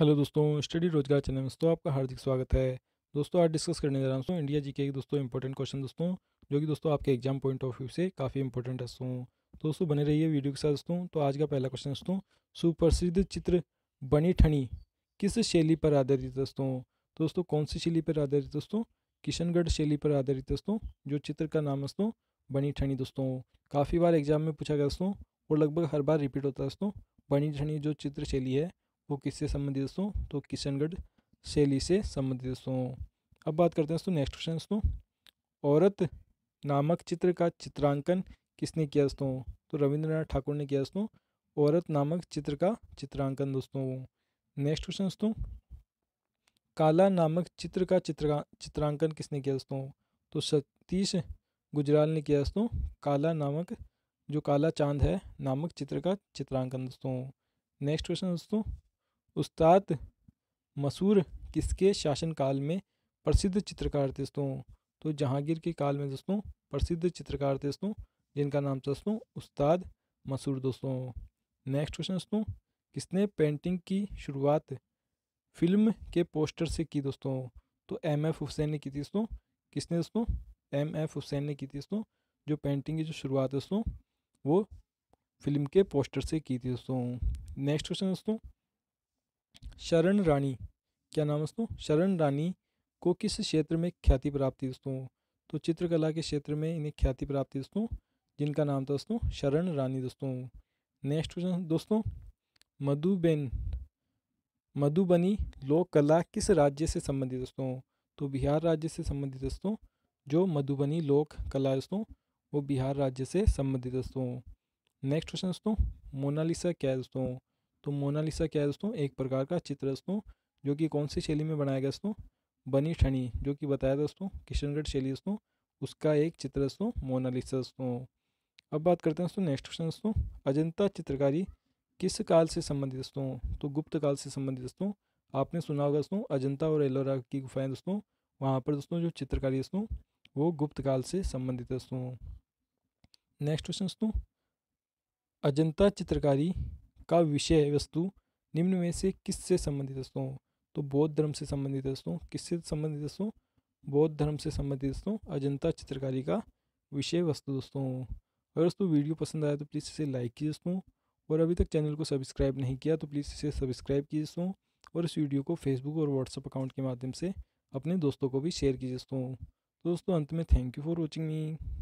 hello दोस्तों study रोजगार channel में दोस्तों आपका हार्दिक स्वागत है दोस्तों आज डिस्कस करने जा रहा हूँ दोस्तों इंडिया जी के दोस्तों इंपॉर्टेंट क्वेश्चन दोस्तों जो कि दोस्तों आपके एग्जाम पॉइंट ऑफ व्यू से काफ़ी इंपॉर्टेंट है दोस्तों तो दोस्तों बने रहिए वीडियो के साथ दोस्तों तो आज का पहला क्वेश्चन दोस्तों सुप्रसिद्ध चित्र बनी ठनी किस शैली पर आधारित दोस्तों तो दोस्तों कौन सी शैली पर आधारित दोस्तों किशनगढ़ शैली पर आधारित दोस्तों जो चित्र का नाम दोस्तों बनी ठनी दोस्तों काफ़ी बार एग्जाम में पूछा गया दोस्तों और लगभग हर बार रिपीट होता है दोस्तों बनी ठनी जो चित्र शैली है वो किससे संबंधित दोस्तों तो किशनगढ़ शैली से संबंधित दोस्तों अब बात करते हैं दोस्तों नेक्स्ट क्वेश्चन दोस्तों औरत नामक चित्र का चित्रांकन किसने किया दोस्तों तो रविंद्रनाथ ठाकुर ने किया दोस्तों औरत नामक चित्र का चित्रांकन दोस्तों नेक्स्ट क्वेश्चन दोस्तों काला नामक चित्र का चित्र चित्रांकन किसने किया दोस्तों तो सतीश गुजराल ने किया दोस्तों काला नामक जो काला चांद है नामक चित्र का चित्रांकन दोस्तों नेक्स्ट क्वेश्चन दोस्तों उस्ताद मसूर किसके शासनकाल में प्रसिद्ध चित्रकार थे दोस्तों तो जहांगीर के काल में दोस्तों प्रसिद्ध चित्रकार थे दोस्तों जिनका नाम था दोस्तों उस्ताद मसूर दोस्तों नेक्स्ट क्वेश्चन दोस्तों किसने पेंटिंग की शुरुआत फिल्म के पोस्टर से की दोस्तों तो एम एफ हुसैन ने की थी दोस्तों किसने दोस्तों एम एफ हुसैन ने की थी दोस्तों जो पेंटिंग की जो शुरुआत है दोस्तों वो फिल्म के पोस्टर से की थी दोस्तों नेक्स्ट क्वेश्चन दोस्तों शरण रानी क्या नाम दोस्तों शरण रानी को किस क्षेत्र में ख्याति प्राप्ति दोस्तों तो चित्रकला के क्षेत्र में इन्हें ख्याति प्राप्ति दोस्तों जिनका नाम था दोस्तों शरण रानी दोस्तों नेक्स्ट क्वेश्चन दोस्तों मधुबेन मधुबनी लोक कला किस राज्य से संबंधित दोस्तों तो बिहार राज्य से संबंधित दोस्तों जो मधुबनी लोक कला दोस्तों वो बिहार राज्य से संबंधित दोस्तों नेक्स्ट क्वेश्चन दोस्तों मोनालिसा क्या है दोस्तों तो मोनालिसा क्या है दोस्तों एक प्रकार का चित्र दोस्तों जो कि कौन सी शैली में बनाया गया दोस्तों बनी ठनी जो कि बताया दोस्तों किशनगढ़ शैली दोस्तों उसका एक चित्र दोस्तों मोनालिसा दोस्तों अब बात करते हैं दोस्तों नेक्स्ट क्वेश्चन दोस्तों अजंता चित्रकारी किस काल से संबंधित दोस्तों तो गुप्त काल से संबंधित दोस्तों आपने सुना होगा दोस्तों अजंता और एलोरा की गुफाएं दोस्तों वहाँ पर दोस्तों जो चित्रकारी दोस्तों वो गुप्त काल से संबंधित दोस्तों नेक्स्ट क्वेश्चन दोस्तों अजंता चित्रकारी का विषय वस्तु निम्न में से किससे संबंधित दोस्तों तो बौद्ध धर्म से संबंधित दोस्तों किससे संबंधित दोस्तों बौद्ध धर्म से संबंधित दोस्तों अजंता चित्रकारी का विषय वस्तु दोस्तों अगर दोस्तों वीडियो पसंद आया तो प्लीज़ इसे लाइक कीजिए दोस्तों और अभी तक चैनल को सब्सक्राइब नहीं किया तो प्लीज़ इसे सब्सक्राइब कीजिए दोस्तों और इस वीडियो को फेसबुक और व्हाट्सअप अकाउंट के माध्यम से अपने दोस्तों को भी शेयर कीजिए दोस्तों तो दोस्तों अंत में thank you for watching me